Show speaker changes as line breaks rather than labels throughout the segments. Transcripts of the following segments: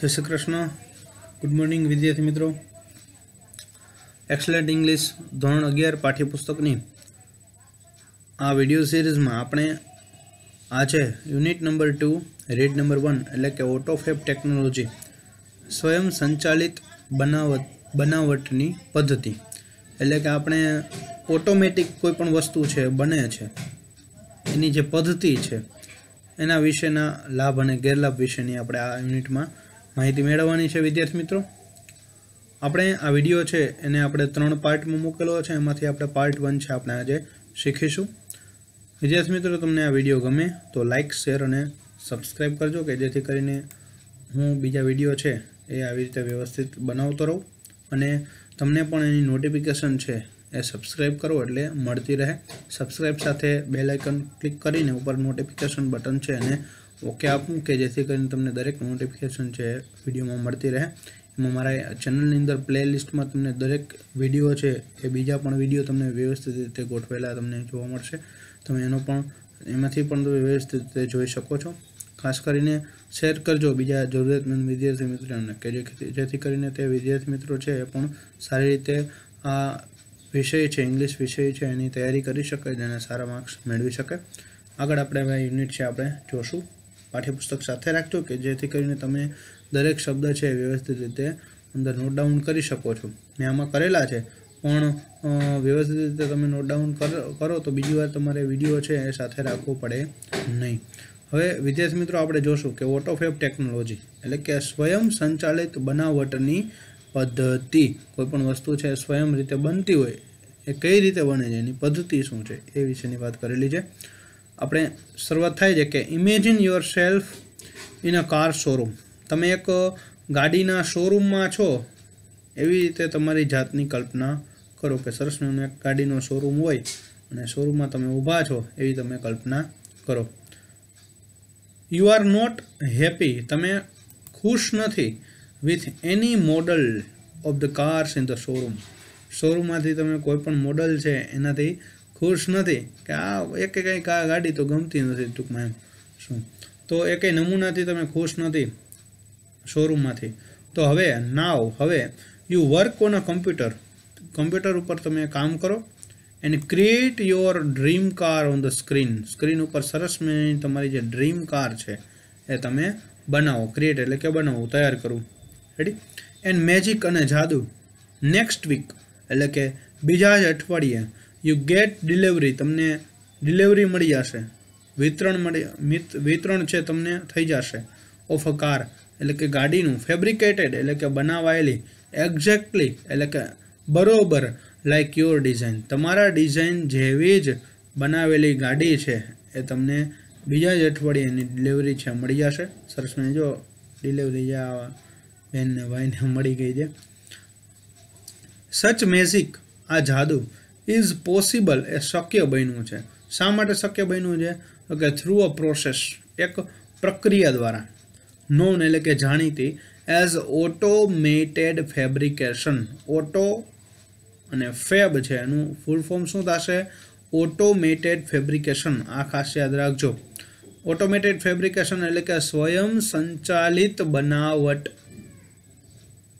જય Shri Krishna good morning વિદ્યાર્થી મિત્રો એક્સલન્ટ ઇંગ્લિશ ધોરણ અગિયાર પાઠ્યપુસ્તકની આ વિડિયો સિરીઝમાં આપણે આ છે unit number two read number one એટલે કે ઓટોફેબ ટેકનોલોજી સ્વયં સંચાલિત બનાવટ બનાવટની પદ્ધતિ એટલે કે આપણે ઓટોમેટિક કોઈ પણ વસ્તુ છે બને છે એની જે પદ્ધતિ છે એના વિશેના લાભ અને ગેરલાભ વિશેની આપણે આ યુનિટમાં માહિતી મેળવવાની છે વિદ્યાર્થી મિત્રો આપણે આ વિડીયો છે એને આપણે ત્રણ પાર્ટમાં મૂકેલો છે એમાંથી આપણે પાર્ટ વન છે આપણે આજે શીખીશું વિદ્યાર્થી મિત્રો તમને આ વિડીયો ગમે તો લાઇક શેર અને સબસ્ક્રાઈબ કરજો કે જેથી કરીને હું બીજા વિડીયો છે એ આવી રીતે વ્યવસ્થિત બનાવતો રહું અને તમને પણ એની નોટિફિકેશન છે એ સબસ્ક્રાઈબ કરો એટલે મળતી રહે સબસ્ક્રાઈબ સાથે બેલ આઇકન ક્લિક કરીને ઉપર નોટિફિકેશન બટન છે એને ઓકે આપું કે જેથી કરીને તમને દરેક નોટિફિકેશન છે વિડીયોમાં મળતી રહે એમાં મારા ચેનલની અંદર પ્લેલિસ્ટમાં તમને દરેક વિડીયો છે એ બીજા પણ વિડીયો તમને વ્યવસ્થિત રીતે ગોઠવેલા તમને જોવા મળશે તમે એનો પણ એમાંથી પણ તમે વ્યવસ્થિત રીતે જોઈ શકો છો ખાસ કરીને શેર કરજો બીજા જરૂરિયાતમંદ વિદ્યાર્થી મિત્રોને કે જેથી કરીને તે વિદ્યાર્થી મિત્રો છે એ પણ સારી રીતે આ વિષય છે ઇંગ્લિશ વિષય છે એની તૈયારી કરી શકે અને સારા માર્ક્સ મેળવી શકે આગળ આપણે યુનિટ છે આપણે જોશું પાઠ્યપુસ્તક સાથે રાખજો કે જેથી કરીને તમે દરેક શબ્દ છે વ્યવસ્થિત રીતે અંદર નોટ ડાઉન કરી શકો છો મેં આમાં કરેલા છે પણ વ્યવસ્થિત રીતે તમે નોટ ડાઉન કરો તો બીજી વાર તમારે વિડીયો છે એ સાથે રાખવો પડે નહીં હવે વિદ્યાર્થી મિત્રો આપણે જોશું કે ઓટોફેબ ટેકનોલોજી એટલે કે સ્વયં સંચાલિત બનાવટની પદ્ધતિ કોઈ પણ વસ્તુ છે સ્વયં રીતે બનતી હોય એ કઈ રીતે બને છે એની પદ્ધતિ શું છે એ વિશેની વાત કરેલી છે આપણે શરૂઆત થાય છે કે imagine yourself in a car showroom તમે એક ગાડીના શોરૂમમાં છો એવી રીતે તમારી જાતની કલ્પના કરો કે સરસ એક ગાડીનો શોરૂમ હોય અને શોરૂમમાં તમે ઊભા છો એવી તમે કલ્પના કરો યુ આર નોટ હેપી તમે ખુશ નથી with any model of the cars in the showroom શોરૂમમાંથી તમે કોઈ પણ મોડલ છે એનાથી ખુશ નથી કે આ એક કંઈ આ ગાડી તો ગમતી નથી ટૂંકમાં એમ શું તો એ કંઈ નમૂનાથી તમે ખુશ નથી શોરૂમમાંથી તો હવે નાવ હવે you work on a computer computer ઉપર તમે કામ કરો and create your dream car on the screen screen ઉપર સરસ મેં તમારી જે ડ્રીમ કાર છે એ તમે બનાવો ક્રિએટ એટલે કે બનાવો તૈયાર કરું રેડી એન્ડ મેજિક અને જાદુ નેક્સ્ટ વીક એટલે કે બીજા જ અઠવાડિયે યુ ગેટ ડિલિવરી તમને ડિલિવરી મળી જશે વિતરણ મળી વિતરણ છે તમને થઈ જશે ઓફ અ કાર એટલે કે ગાડીનું ફેબ્રિકેટેડ એટલે કે બનાવાયેલી એક્ઝેક્ટલી એટલે કે બરોબર લાઈક યોર ડિઝાઇન તમારા ડિઝાઇન જેવી જ બનાવેલી ગાડી છે એ તમને બીજા જ અઠવાડિયે એની ડિલિવરી છે મળી જશે સરસને જો ડિલિવરી આ બેનને ભાઈને મળી ગઈ છે સચ મેઝિક આ જાદુ ઇઝ પોસિબલ એ શક્ય બન્યું છે શા માટે શક્ય બન્યું છે તો કે થ્રુ અ પ્રોસેસ એક પ્રક્રિયા દ્વારા નોન એટલે કે જાણીતી એઝ ઓટોમેટેડ ફેબ્રિકેશન ઓટો અને ફેબ છે એનું ફૂલ ફોર્મ શું થશે ઓટોમેટેડ ફેબ્રિકેશન આ ખાસ યાદ રાખજો ઓટોમેટેડ ફેબ્રિકેશન એટલે કે સ્વયં સંચાલિત બનાવટ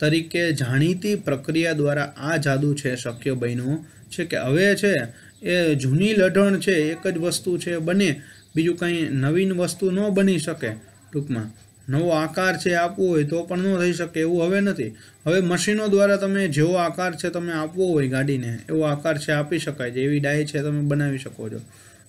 તરીકે જાણીતી પ્રક્રિયા દ્વારા આ જાદુ છે શક્ય બન્યું છે કે હવે છે એ જૂની લઢણ છે એક જ વસ્તુ છે બને બીજું કંઈ નવીન વસ્તુ ન બની શકે ટૂંકમાં નવો આકાર છે આપવો હોય તો પણ ન થઈ શકે એવું હવે નથી હવે મશીનો દ્વારા તમે જેવો આકાર છે તમે આપવો હોય ગાડીને એવો આકાર છે આપી શકાય છે એવી ડાય છે તમે બનાવી શકો છો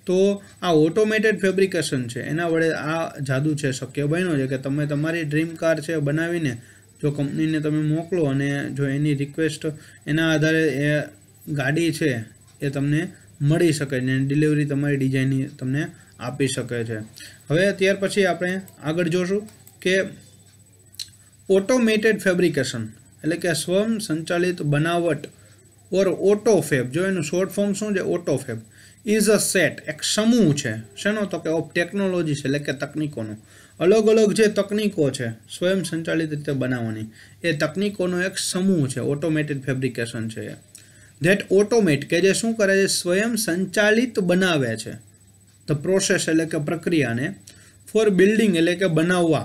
તો આ ઓટોમેટેડ ફેબ્રિકેશન છે એના વડે આ જાદુ છે શક્ય બન્યો છે કે તમે તમારી ડ્રીમ કાર છે બનાવીને જો કંપનીને તમે મોકલો અને જો એની રિક્વેસ્ટ એના આધારે એ ગાડી છે એ તમને મળી શકે છે ડિલિવરી તમારી ડિઝાઇનની તમને આપી શકે છે હવે ત્યાર પછી આપણે આગળ જોશું કે ઓટોમેટેડ ફેબ્રિકેશન એટલે કે સ્વયં સંચાલિત બનાવટ ઓર ઓટો ફેબ જો એનું શોર્ટ ફોર્મ શું છે auto fab is a set એક સમૂહ છે શેનો તો કે ઓફ ટેકનોલોજી છે એટલે કે તકનીકોનો અલગ અલગ જે તકનીકો છે સ્વયં સંચાલિત રીતે બનાવવાની એ તકનીકોનો એક સમૂહ છે ઓટોમેટેડ ફેબ્રિકેશન છે ધેટ ઓટોમેટ કે જે શું કરે છે સ્વયં સંચાલિત બનાવે છે ધ પ્રોસેસ એટલે કે પ્રક્રિયાને ફોર બિલ્ડિંગ એટલે કે બનાવવા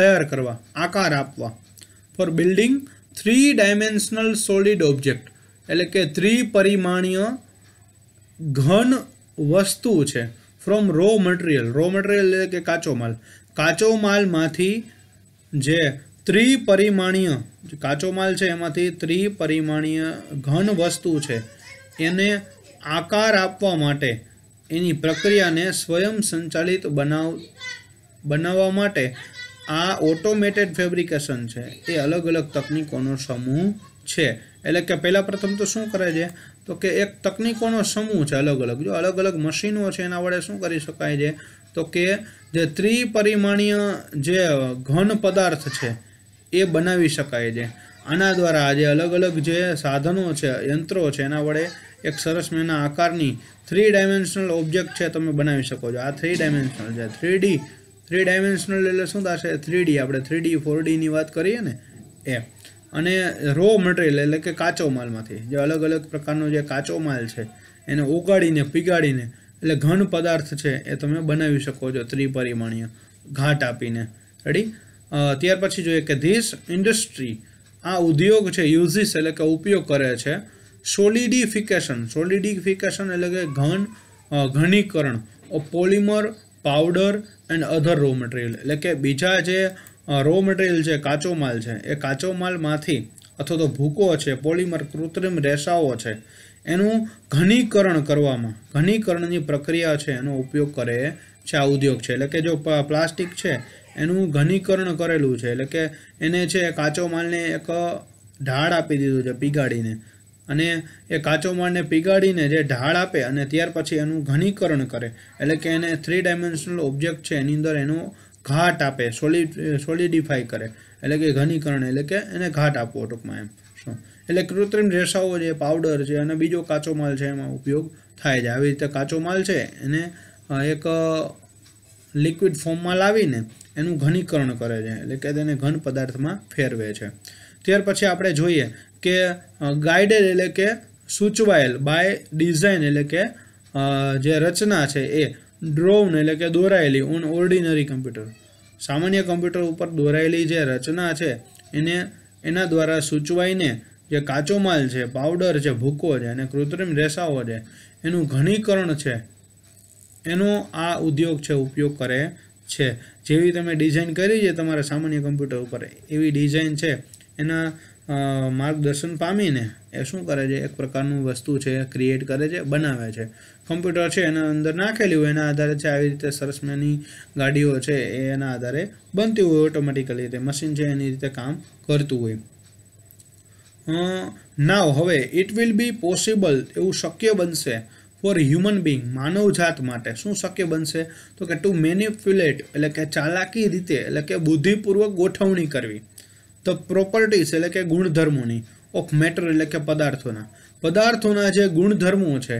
તૈયાર કરવા આકાર આપવા for building three dimensional solid object એટલે કે ત્રિ પરિમાણીય ઘન વસ્તુ છે from raw material raw material એટલે કે કાચો માલ કાચો માલમાંથી જે ત્રિપરિમાણીય કાચો માલ છે એમાંથી ત્રિપરિમાણીય ઘન વસ્તુ છે એને આકાર આપવા માટે એની પ્રક્રિયાને સ્વયં સંચાલિત બનાવ બનાવવા માટે આ ઓટોમેટેડ ફેબ્રિકેશન છે એ અલગ અલગ તકનીકોનો સમૂહ છે એટલે કે પહેલાં પ્રથમ તો શું કરે છે તો કે એક તકનીકોનો સમૂહ છે અલગ અલગ જો અલગ અલગ મશીનો છે એના વડે શું કરી શકાય છે તો કે જે ત્રિપરિમાણીય જે ઘન પદાર્થ છે એ બનાવી શકાય છે આના દ્વારા આજે અલગ અલગ જે સાધનો છે યંત્રો છે એના વડે એક સરસ મજાના આકારની થ્રી ડાયમેન્શનલ ઓબ્જેક્ટ છે તમે બનાવી શકો છો આ થ્રી ડાયમેન્શનલ છે થ્રી ડી થ્રી ડાયમેન્શનલ એટલે શું થશે થ્રી ડી આપણે થ્રી ડી ફોર ડીની વાત કરીએ ને એ અને રો મટીરિયલ એટલે કે કાચો માલમાંથી જે અલગ અલગ પ્રકારનો જે કાચો માલ છે એને ઉગાડીને પીગાડીને એટલે ઘન પદાર્થ છે એ તમે બનાવી શકો છો ત્રિપરિમાણીય ઘાટ આપીને રેડી ત્યાર પછી જોઈએ કે ધીસ ઇન્ડસ્ટ્રી આ ઉદ્યોગ છે યુઝિસ એટલે કે ઉપયોગ કરે છે સોલિડિફિકેશન સોલિડિફિકેશન એટલે કે ઘન ઘનીકરણ polymer powder and other raw material એટલે કે બીજા જે રો મટીરિયલ છે કાચો માલ છે એ કાચો માલમાંથી અથવા તો ભૂકો છે પોલિમર કૃત્રિમ રેસાઓ છે એનું ઘનીકરણ કરવામાં ઘનીકરણની પ્રક્રિયા છે એનો ઉપયોગ કરે છે આ ઉદ્યોગ છે એટલે કે જો પ્લાસ્ટિક છે એનું ઘનીકરણ કરેલું છે એટલે કે એને છે કાચો માલને એક ઢાળ આપી દીધું છે પીગાડીને અને એ કાચો માળને પીગાડીને જે ઢાળ આપે અને ત્યાર પછી એનું ઘનીકરણ કરે એટલે કે એને થ્રી ડાયમેન્શનલ ઓબ્જેક્ટ છે એની અંદર એનો ઘાટ આપે સોલિડ સોલિડિફાઈ કરે એટલે કે ઘનીકરણ એટલે કે એને ઘાટ આપવો ટૂંકમાં એમ શું એટલે કૃત્રિમ રેસાઓ જે પાવડર છે અને બીજો કાચો માલ છે એમાં ઉપયોગ થાય છે આવી રીતે કાચો માલ છે એને એક લિક્વિડ ફોર્મમાં લાવીને એનું ઘનીકરણ કરે છે એટલે કે તેને ઘન પદાર્થમાં ફેરવે છે ત્યાર પછી આપણે જોઈએ કે ગાઈડેડ એટલે કે સૂચવાયેલ બાય ડિઝાઇન એટલે કે જે રચના છે એ ડ્રોન એટલે કે દોરાયેલી ઓન ઓર્ડિનરી કમ્પ્યુટર સામાન્ય કમ્પ્યુટર ઉપર દોરાયેલી જે રચના છે એને એના દ્વારા સૂચવાઈને જે કાચો માલ છે પાવડર છે ભૂકો છે અને કૃત્રિમ રેસાઓ છે એનું ઘનીકરણ છે એનો આ ઉદ્યોગ છે ઉપયોગ કરે છે જેવી તમે ડિઝાઇન કરી છે તમારા સામાન્ય કમ્પ્યુટર ઉપર એવી ડિઝાઇન છે એના માર્ગદર્શન પામીને એ શું કરે છે એક પ્રકારનું વસ્તુ છે ક્રિએટ કરે છે બનાવે છે કમ્પ્યુટર છે એના અંદર નાખેલી હોય એના આધારે છે આવી રીતે સરસ મજાની ગાડીઓ છે એ એના આધારે બનતી હોય ઓટોમેટિકલી રીતે મશીન છે એની રીતે કામ કરતું હોય નાવ હવે ઇટ વિલ બી પોસિબલ એવું શક્ય બનશે ફોર હ્યુમન બિંગ માનવજાત માટે શું શક્ય બનશે તો કે ટુ મેનિપ્યુલેટ એટલે કે ચાલાકી રીતે એટલે કે બુદ્ધિપૂર્વક ગોઠવણી કરવી ધ પ્રોપર્ટીસ એટલે કે ગુણધર્મોની ઓફ મેટર એટલે કે પદાર્થોના પદાર્થોના જે ગુણધર્મો છે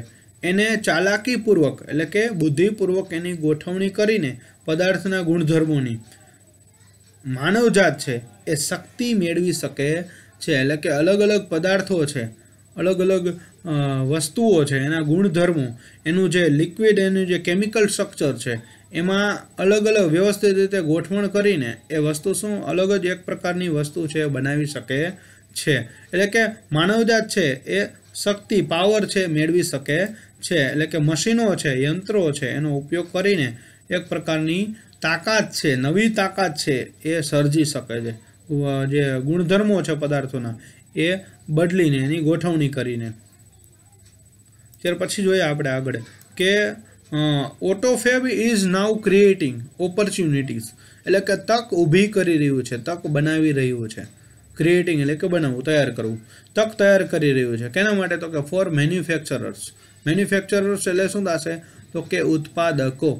એને ચાલાકીપૂર્વક એટલે કે બુદ્ધિપૂર્વક એની ગોઠવણી કરીને પદાર્થના ગુણધર્મોની માનવજાત છે એ શક્તિ મેળવી શકે છે એટલે કે અલગ અલગ પદાર્થો છે અલગ અલગ વસ્તુઓ છે એના ગુણધર્મો એનું જે લિક્વિડ એનું જે કેમિકલ સ્ટ્રક્ચર છે એમાં અલગ અલગ વ્યવસ્થિત રીતે ગોઠવણ કરીને એ વસ્તુ શું અલગ જ એક પ્રકારની વસ્તુ છે બનાવી શકે છે એટલે કે માનવજાત છે એ શક્તિ પાવર છે મેળવી શકે છે એટલે કે મશીનો છે યંત્રો છે એનો ઉપયોગ કરીને એક પ્રકારની તાકાત છે નવી તાકાત છે એ સર્જી શકે છે જે ગુણધર્મો છે પદાર્થોના એ બદલીને એની ગોઠવણી કરીને ત્યાર પછી જોઈએ આપણે આગળ કે autofab is now creating opportunities એટલે કે તક ઊભી કરી રહ્યું છે તક બનાવી રહ્યું છે ક્રિએટિંગ એટલે કે બનાવવું તૈયાર કરવું તક તૈયાર કરી રહ્યું છે કેના માટે તો કે ફોર મેન્યુફેક્ચરર્સ મેન્યુફેક્ચરર્સ એટલે શું થશે તો કે ઉત્પાદકો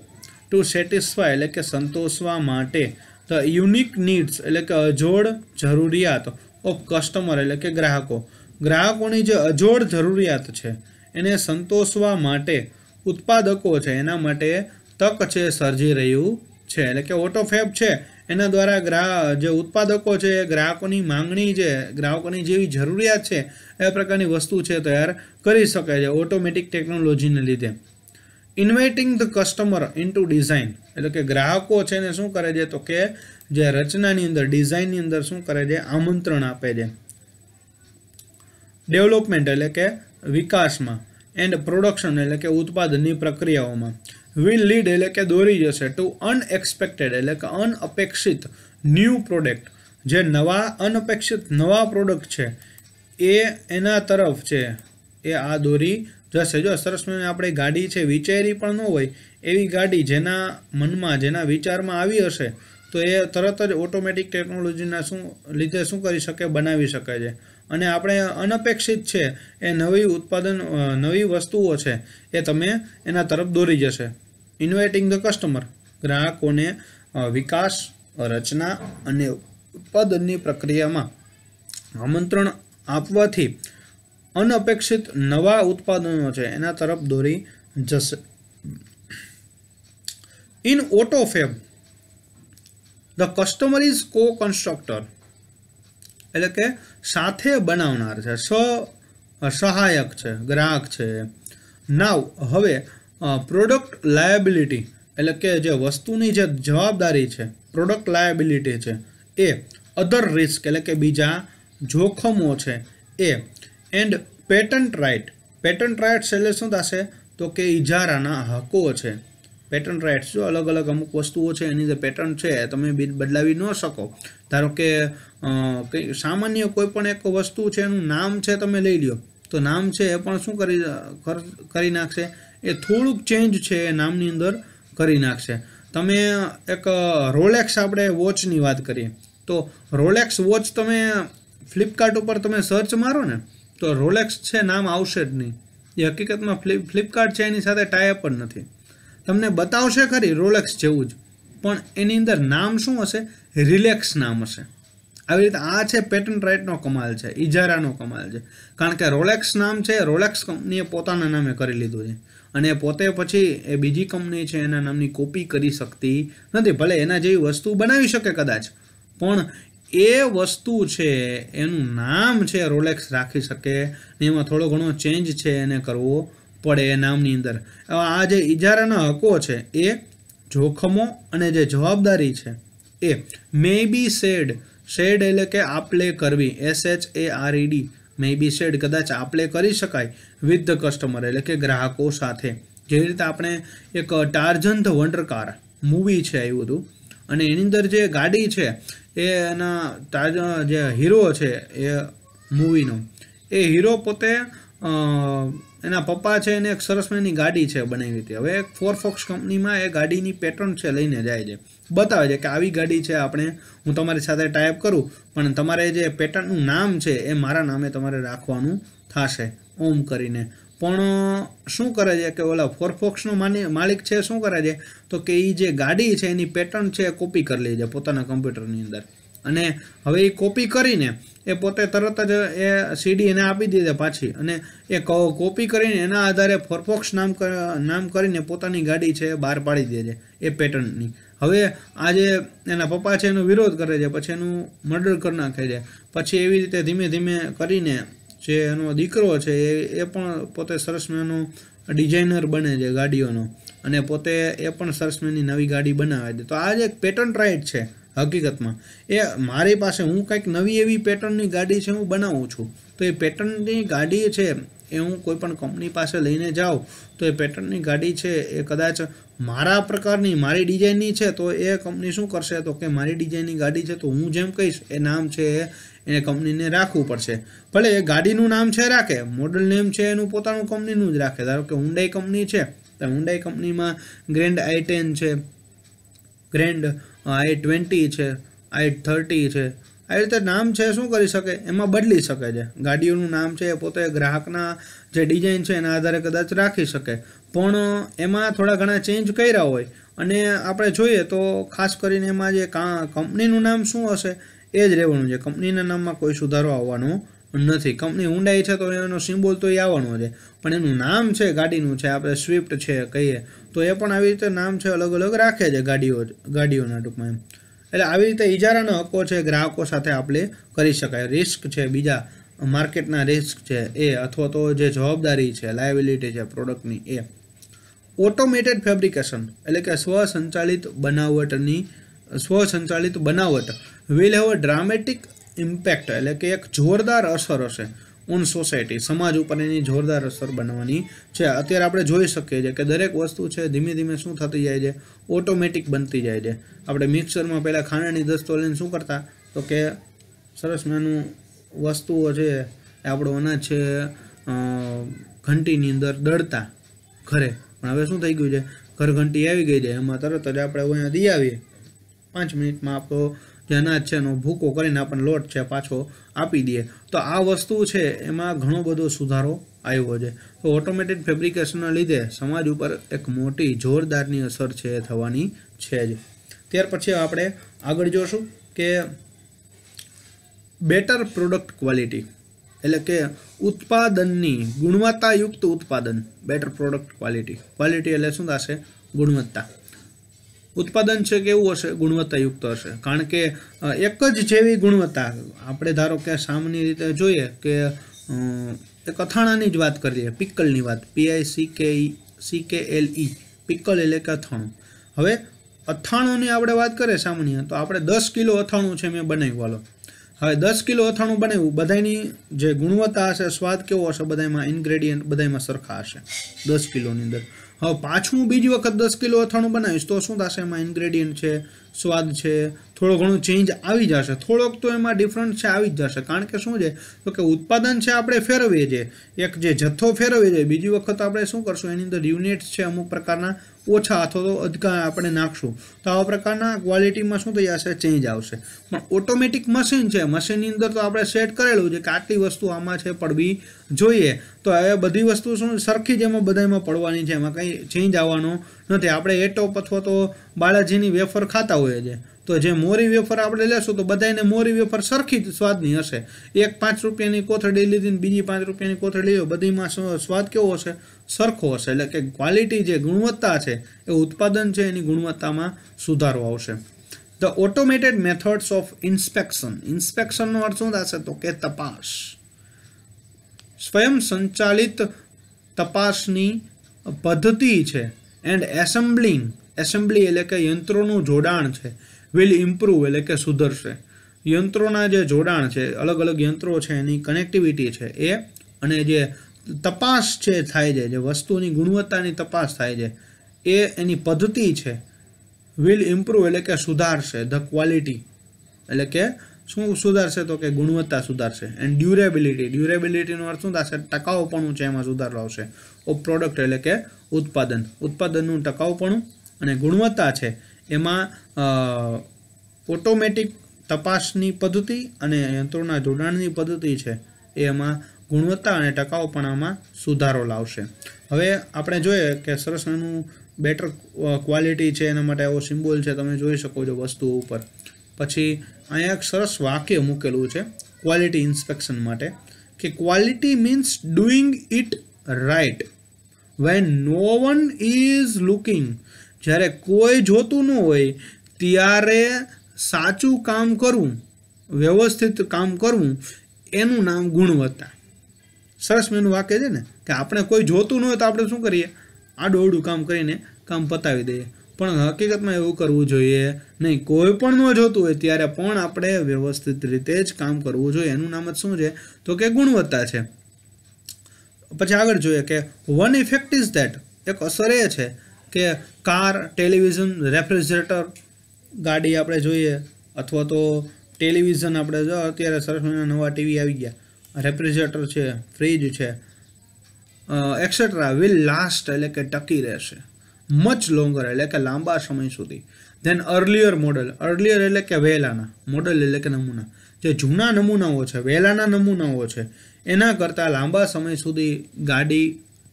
ટુ સેટિસ્ફાય એટલે કે સંતોષવા માટે ધ યુનિક નીડ્સ એટલે કે અજોડ જરૂરિયાત ઓફ કસ્ટમર એટલે કે ગ્રાહકો ગ્રાહકોની જે અજોડ જરૂરિયાત છે એને સંતોષવા માટે ઉત્પાદકો છે એના માટે તક છે સર્જી રહ્યું છે એટલે કે ઓટોફેબ છે એના દ્વારા ગ્રાહ જે ઉત્પાદકો છે ગ્રાહકોની માંગણી છે ગ્રાહકોની જેવી જરૂરિયાત છે એ પ્રકારની વસ્તુ છે તૈયાર કરી શકે છે ઓટોમેટિક ટેકનોલોજીને લીધે inviting the customer into design એટલે કે ગ્રાહકો છે એને શું કરે છે તો કે જે રચનાની અંદર ડિઝાઇનની અંદર શું કરે છે આમંત્રણ આપે છે ડેવલપમેન્ટ એટલે કે વિકાસમાં એન્ડ પ્રોડક્શન એટલે કે ઉત્પાદનની પ્રક્રિયાઓમાં વિલ લીડ એટલે કે દોરી જશે ટુ અનએક્સપેક્ટેડ એટલે કે અનઅપેક્ષિત ન્યૂ પ્રોડક્ટ જે નવા અનપેક્ષિત નવા પ્રોડક્ટ છે એ એના તરફ છે એ આ દોરી જશે જો સરસ મજાની આપણે ગાડી છે વિચારી પણ ન હોય એવી ગાડી જેના મનમાં જેના વિચારમાં આવી હશે તો એ તરત જ ઓટોમેટિક ટેકનોલોજીના શું લીધે શું કરી શકે બનાવી શકે છે અને આપણે અનપેક્ષિત છે એ નવી ઉત્પાદન નવી વસ્તુઓ છે એ તમે એના તરફ દોરી જશે ઇન્વાઇટિંગ ધ કસ્ટમર ગ્રાહકોને વિકાસ રચના અને ઉત્પાદનની પ્રક્રિયામાં આમંત્રણ આપવાથી અનપેક્ષિત નવા ઉત્પાદનો છે એના તરફ દોરી જશે in auto autofab the customer is co constructor એટલે કે સાથે બનાવનાર છે સ સહાયક છે ગ્રાહક છે નાવ હવે પ્રોડક્ટ લાયબિલિટી એટલે કે જે વસ્તુની જે જવાબદારી છે પ્રોડક્ટ લાયબિલિટી છે એ અધર રિસ્ક એટલે કે બીજા જોખમો છે એ and patent right patent rights એટલે શું થશે તો કે ઇજારાના હકો છે પેટર્ન રાઇટ્સ જો અલગ અલગ અમુક વસ્તુઓ છે એની જે પેટર્ન છે તમે બિલ બદલાવી ન શકો ધારો કે કંઈ સામાન્ય કોઈ પણ એક વસ્તુ છે એનું નામ છે તમે લઈ લ્યો તો નામ છે એ પણ શું કરી કરી નાખશે એ થોડુંક ચેન્જ છે એ નામની અંદર કરી નાખશે તમે એક રોલેક્સ આપણે વોચની વાત કરીએ તો રોલેક્સ વોચ તમે ફ્લિપકાર્ટ ઉપર તમે સર્ચ મારો ને તો રોલેક્સ છે નામ આવશે જ નહીં એ હકીકતમાં ફ્લિપ ફ્લિપકાર્ટ છે એની સાથે ટાઈઅપ પણ નથી તમને બતાવશે ખરી રોલેક્સ જેવું જ પણ એની અંદર નામ શું હશે રિલેક્સ નામ હશે આવી રીતે આ છે પેટન્ટ રાઇટનો કમાલ છે ઇજારાનો કમાલ છે કારણ કે રોલેક્સ નામ છે રોલેક્સ કંપનીએ પોતાના નામે કરી લીધું છે અને પોતે પછી એ બીજી કંપની છે એના નામની કોપી કરી શકતી નથી ભલે એના જેવી વસ્તુ બનાવી શકે કદાચ પણ એ વસ્તુ છે એનું નામ છે રોલેક્સ રાખી શકે એમાં થોડો ઘણો ચેન્જ છે એને કરવો પડે એ નામની અંદર આ જે ઇજારાના હકો છે એ જોખમો અને જે જવાબદારી છે એ મે બી શેડ શેડ એટલે કે આપલે કરવી S H A R E D may be shared કદાચ આપલે કરી શકાય વિથ ધ કસ્ટમર એટલે કે ગ્રાહકો સાથે જેવી રીતે આપણે એક ટાર્જન ધ વંડરકાર મૂવી છે આવ્યું બધું અને એની અંદર જે ગાડી છે એ એના તાજ જે હીરો છે એ મૂવીનો એ હીરો પોતે એના પપ્પા છે એને એક સરસ મજાની ગાડી છે બનાવી હતી હવે એક ફોરફોક્સ કંપનીમાં એ ગાડીની પેટર્ન છે લઈને જાય છે બતાવે છે કે આવી ગાડી છે આપણે હું તમારી સાથે ટાઈપ કરું પણ તમારે જે પેટર્નનું નામ છે એ મારા નામે તમારે રાખવાનું થશે ઓમ કરીને પણ શું કરે છે કે ઓલા ફોરફોક્સનો માલિક છે શું કરે છે તો કે એ જે ગાડી છે એની પેટર્ન છે એ કોપી કરી લે છે પોતાના કમ્પ્યુટરની અંદર અને હવે એ કોપી કરીને એ પોતે તરત જ એ સીડી એને આપી દીધે પાછી અને એ કોપી કરીને એના આધારે ફોરફોક્સ નામ નામ કરીને પોતાની ગાડી છે બહાર પાડી દે છે એ પેટર્નની હવે આજે એના પપ્પા છે એનો વિરોધ કરે છે પછી એનું મર્ડર કરી નાખે છે પછી એવી રીતે ધીમે ધીમે કરીને જે એનો દીકરો છે એ એ પણ પોતે સરસ ડિઝાઇનર બને છે ગાડીઓનો અને પોતે એ પણ સરસ નવી ગાડી બનાવે છે તો આ જ એક પેટર્ન રાઇટ છે હકીકતમાં એ મારી પાસે હું કંઈક નવી એવી પેટર્નની ગાડી છે હું બનાવું છું તો એ પેટર્નની ગાડી છે એ હું કોઈ પણ કંપની પાસે લઈને જાઉં તો એ પેટર્નની ગાડી છે એ કદાચ મારા પ્રકારની મારી ડિઝાઇનની છે તો એ કંપની શું કરશે તો કે મારી ડિઝાઇનની ગાડી છે તો હું જેમ કહીશ એ નામ છે એ કંપનીને રાખવું પડશે ભલે એ ગાડીનું નામ છે રાખે મોડલ નેમ છે એનું પોતાનું કંપનીનું જ રાખે ધારો કે હુંડાઈ કંપની છે તો હુંડાઈ કંપનીમાં ગ્રેન્ડ આઈ ટેન છે ગ્રેન્ડ આઈ ટ્વેન્ટી છે આઈ થર્ટી છે આવી રીતે નામ છે શું કરી શકે એમાં બદલી શકે છે ગાડીઓનું નામ છે એ પોતે ગ્રાહકના જે ડિઝાઇન છે એના આધારે કદાચ રાખી શકે પણ એમાં થોડા ઘણા ચેન્જ કર્યા હોય અને આપણે જોઈએ તો ખાસ કરીને એમાં જે કંપનીનું નામ શું હશે એ જ રહેવાનું છે કંપનીના નામમાં કોઈ સુધારો આવવાનું નથી કંપની ઊંડાઈ છે તો એનો સિમ્બોલ તો એ આવવાનો છે પણ એનું નામ છે ગાડીનું છે આપણે સ્વિફ્ટ છે કહીએ તો એ પણ આવી રીતે નામ છે અલગ અલગ રાખે છે ગાડીઓ ગાડીઓના ટૂંકમાં એમ એટલે આવી રીતે ઇજારાનો હકો છે ગ્રાહકો સાથે આપણે કરી શકાય રિસ્ક છે બીજા માર્કેટના રિસ્ક છે એ અથવા તો જે જવાબદારી છે લાયબિલિટી છે પ્રોડક્ટની એ ઓટોમેટેડ ફેબ્રિકેશન એટલે કે સ્વસંચાલિત બનાવટની સ્વસંચાલિત બનાવટ will have a dramatic impact એટલે કે એક જોરદાર અસર હશે ઓન સોસાયટી સમાજ ઉપર એની જોરદાર અસર બનવાની છે અત્યારે આપણે જોઈ શકીએ છીએ કે દરેક વસ્તુ છે ધીમે ધીમે શું થતી જાય છે ઓટોમેટિક બનતી જાય છે આપણે મિક્સરમાં પહેલાં ખાંડની દસ્તો લઈને શું કરતા તો કે સરસ નાનું વસ્તુઓ છે એ આપણો અનાજ છે ઘંટીની અંદર દળતા ઘરે પણ હવે શું થઈ ગયું છે ઘર ઘંટી આવી ગઈ છે એમાં તરત જ આપણે અહીંયા દઈ આવીએ પાંચ મિનિટમાં આપણો જે અનાજ છે એનો ભૂકો કરીને આપણને લોટ છે પાછો આપી દઈએ તો આ વસ્તુ છે એમાં ઘણો બધો સુધારો આવ્યો છે તો ઓટોમેટિક ફેબ્રિકેશનના લીધે સમાજ ઉપર એક મોટી જોરદારની અસર છે એ થવાની છે જ ત્યાર પછી આપણે આગળ જોશું કે બેટર પ્રોડક્ટ ક્વોલિટી એટલે કે ઉત્પાદનની ગુણવત્તાયુક્ત ઉત્પાદન બેટર પ્રોડક્ટ ક્વોલિટી ક્વોલિટી એટલે શું થશે ગુણવત્તા ઉત્પાદન છે કેવું હશે ગુણવત્તાયુક્ત હશે કારણ કે એક જ જેવી ગુણવત્તા આપણે ધારો કે સામાન્ય રીતે જોઈએ કે એક અથાણાની જ વાત કરીએ પિક્કલની વાત P I C K C K L E pickle એટલે કે અથાણું હવે અથાણુંની આપણે વાત કરીએ સામાન્ય તો આપણે દસ કિલો અથાણું છે મેં બનાવ્યું વાલો હવે દસ કિલો અથાણું બનાવ્યું બધાની જે ગુણવત્તા હશે સ્વાદ કેવો હશે બધામાં ઇન્ગ્રેડિયન્ટ બધામાં સરખા હશે દસ કિલોની અંદર હવે પાછું બીજી વખત દસ કિલો અથાણું બનાવીશ તો શું થશે એમાં ઇન્ગ્રેડિયન્ટ છે સ્વાદ છે થોડો ઘણો ચેન્જ આવી જશે થોડોક તો એમાં ડિફરન્સ છે આવી જ જશે કારણ કે શું છે તો કે ઉત્પાદન છે આપણે ફેરવીએ છીએ એક જે જથ્થો ફેરવીએ છીએ બીજી વખત આપણે શું કરશું એની અંદર યુનિટ છે અમુક પ્રકારના ઓછા અથવા તો અધકા આપણે નાખશું તો આવા પ્રકારના ક્વોલિટીમાં શું થઈ જશે ચેન્જ આવશે પણ ઓટોમેટિક મશીન છે મશીનની અંદર તો આપણે સેટ કરેલું છે કે આટલી વસ્તુ આમાં છે પડવી જોઈએ તો હવે બધી વસ્તુ શું સરખી જ એમાં બધામાં પડવાની છે એમાં કંઈ ચેન્જ આવવાનો નથી આપણે એટોપ અથવા તો બાળાજીની વેફર ખાતા હોઈએ છીએ તો જે મોરી વેફર આપણે લેશું તો બધાને મોરી વેફર સરખી જ સ્વાદની હશે એક પાંચ રૂપિયાની કોથળી લીધી બીજી પાંચ રૂપિયાની કોથળી લીધી બધીમાં સ્વાદ કેવો હશે સરખો હશે એટલે કે ક્વોલિટી જે ગુણવત્તા છે એ ઉત્પાદન છે એની ગુણવત્તામાં સુધારો આવશે the automated methods of inspection ઇન્સ્પેક્શનનો અર્થ શું થશે તો કે તપાસ સ્વયં સંચાલિત તપાસની પદ્ધતિ છે એન્ડ એસેમ્બલિંગ એસેમ્બલી એટલે કે યંત્રોનું જોડાણ છે વિલ ઇમ્પ્રૂવ એટલે કે સુધરશે યંત્રોના જે જોડાણ છે અલગ અલગ યંત્રો છે એની કનેક્ટિવિટી છે એ અને જે તપાસ છે થાય છે જે વસ્તુની ગુણવત્તાની તપાસ થાય છે એ એની પદ્ધતિ છે વિલ ઇમ્પ્રુવ એટલે કે સુધારશે ધ ક્વોલિટી એટલે કે શું સુધારશે તો કે ગુણવત્તા સુધારશે એન્ડ ડ્યુરેબિલિટી ડ્યુરેબિલિટીનો અર્થ શું થશે ટકાઉપણું છે એમાં સુધારો આવશે ઓ પ્રોડક્ટ એટલે કે ઉત્પાદન ઉત્પાદનનું ટકાઉપણું અને ગુણવત્તા છે એમાં ઓટોમેટિક તપાસની પદ્ધતિ અને યંત્રોના જોડાણની પદ્ધતિ છે એ એમાં ગુણવત્તા અને ટકાઉપણામાં સુધારો લાવશે હવે આપણે જોઈએ કે સરસ એનું બેટર ક્વોલિટી છે એના માટે એવો સિમ્બોલ છે તમે જોઈ શકો છો વસ્તુ ઉપર પછી અહીંયા એક સરસ વાક્ય મૂકેલું છે ક્વોલિટી ઇન્સ્પેક્શન માટે કે quality means doing it right when no one is looking જ્યારે કોઈ જોતું ન હોય ત્યારે સાચું કામ કરવું વ્યવસ્થિત કામ કરવું એનું નામ ગુણવત્તા સરસ મેનું વાક્ય છે ને કે આપણે કોઈ જોતું ન હોય તો આપણે શું કરીએ આડું કામ કરીને કામ પતાવી દઈએ પણ હકીકતમાં એવું કરવું જોઈએ નહીં કોઈ પણ ન જોતું હોય ત્યારે પણ આપણે વ્યવસ્થિત રીતે જ કામ કરવું જોઈએ એનું નામ જ શું છે તો કે ગુણવત્તા છે પછી આગળ જોઈએ કે વન ઇફેક્ટ ઇઝ ધેટ એક અસર એ છે કે કાર ટેલિવિઝન રેફ્રિજરેટર ગાડી આપણે જોઈએ અથવા તો ટેલિવિઝન આપણે જો અત્યારે સરસ મજાના નવા ટીવી આવી ગયા રેફ્રિજરેટર છે ફ્રીજ છે એક્સેટ્રા વિલ લાસ્ટ એટલે કે ટકી રહેશે મચ લોંગર એટલે કે લાંબા સમય સુધી ધેન અર્લિયર મોડલ અર્લિયર એટલે કે વહેલાના મોડલ એટલે કે નમૂના જે જૂના નમૂનાઓ છે વહેલાના નમૂનાઓ છે એના કરતાં લાંબા સમય સુધી ગાડી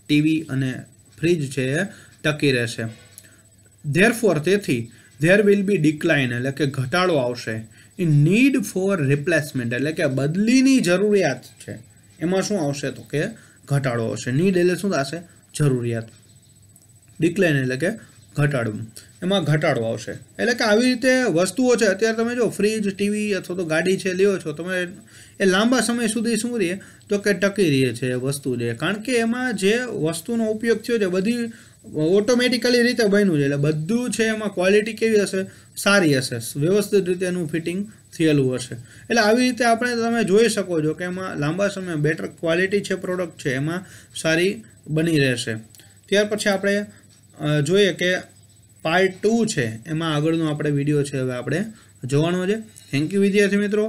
ટીવી અને ફ્રીજ છે ટકી રહેશે ધેર ફોર તેથી ધેર વિલ બી ડિક્લાઇન એટલે કે ઘટાડો આવશે ઇન નીડ ફોર રિપ્લેસમેન્ટ એટલે કે બદલીની જરૂરિયાત છે એમાં શું આવશે તો કે ઘટાડો આવશે નીડ એટલે શું થશે જરૂરિયાત ડિક્લાઇન એટલે કે ઘટાડવું એમાં ઘટાડો આવશે એટલે કે આવી રીતે વસ્તુઓ છે અત્યારે તમે જો ફ્રીજ ટીવી અથવા તો ગાડી છે લ્યો છો તમે એ લાંબા સમય સુધી શું રહીએ તો કે ટકી રહીએ છે વસ્તુ છે કારણ કે એમાં જે વસ્તુનો ઉપયોગ થયો છે બધી ઓટોમેટિકલી રીતે બન્યું છે એટલે બધું છે એમાં ક્વોલિટી કેવી હશે સારી હશે વ્યવસ્થિત રીતે એનું ફિટિંગ થયેલું હશે એટલે આવી રીતે આપણે તમે જોઈ શકો છો કે એમાં લાંબા સમય બેટર ક્વોલિટી છે પ્રોડક્ટ છે એમાં સારી બની રહેશે ત્યાર પછી આપણે જોઈએ કે પાર્ટ ટુ છે એમાં આગળનો આપણે વિડીયો છે હવે આપણે જોવાનો છે થેન્ક યુ વિદ્યાર્થી મિત્રો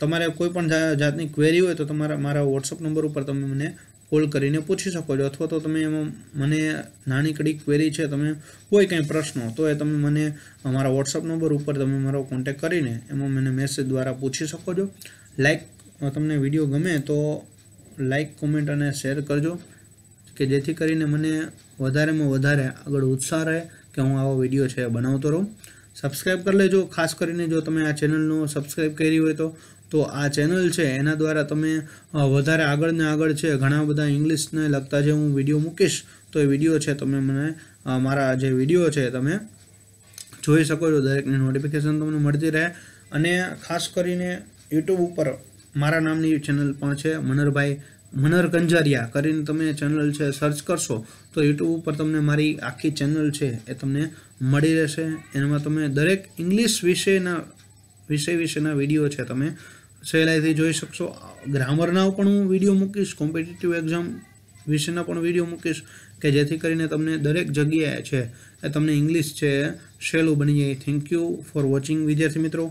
તમારે કોઈ પણ જાતની ક્વેરી હોય તો તમારા મારા વોટ્સઅપ નંબર ઉપર તમે મને કોલ કરીને પૂછી શકો છો અથવા તો તમે મને નાની કડી ક્વેરી છે તમે કોઈ કંઈ પ્રશ્નો તો એ તમે મને અમારા વોટ્સઅપ નંબર ઉપર તમે મારો કોન્ટેક કરીને એમાં મને મેસેજ દ્વારા પૂછી શકો છો લાઇક તમને વિડીયો ગમે તો લાઇક કોમેન્ટ અને શેર કરજો કે જેથી કરીને મને વધારેમાં વધારે આગળ ઉત્સાહ રહે કે હું આવો વિડીયો છે બનાવતો રહું સબસ્ક્રાઈબ કરી લેજો ખાસ કરીને જો તમે આ ચેનલનો સબસ્ક્રાઇબ કરી હોય તો તો આ ચેનલ છે એના દ્વારા તમે વધારે આગળ ને આગળ છે ઘણા બધા ઇંગ્લિશને લગતા જે હું વિડીયો મૂકીશ તો એ વિડીયો છે તમે મને મારા જે વિડીયો છે તમે જોઈ શકો છો દરેકની નોટિફિકેશન તમને મળતી રહે અને ખાસ કરીને યુટ્યુબ ઉપર મારા નામની ચેનલ પણ છે મનરભાઈ મનર કંજારિયા કરીને તમે ચેનલ છે સર્ચ કરશો તો યુટ્યુબ ઉપર તમને મારી આખી ચેનલ છે એ તમને મળી રહેશે એમાં તમે દરેક ઇંગ્લિશ વિષયના વિષય વિશેના વિડીયો છે તમે સહેલાઈથી જોઈ શકશો ગ્રામરના પણ હું વિડીયો મૂકીશ કોમ્પિટિટિવ એક્ઝામ વિશેના પણ વિડીયો મૂકીશ કે જેથી કરીને તમને દરેક જગ્યાએ છે એ તમને ઇંગ્લિશ છે સહેલું બની જાય થેન્ક યુ ફોર વોચિંગ વિદ્યાર્થી મિત્રો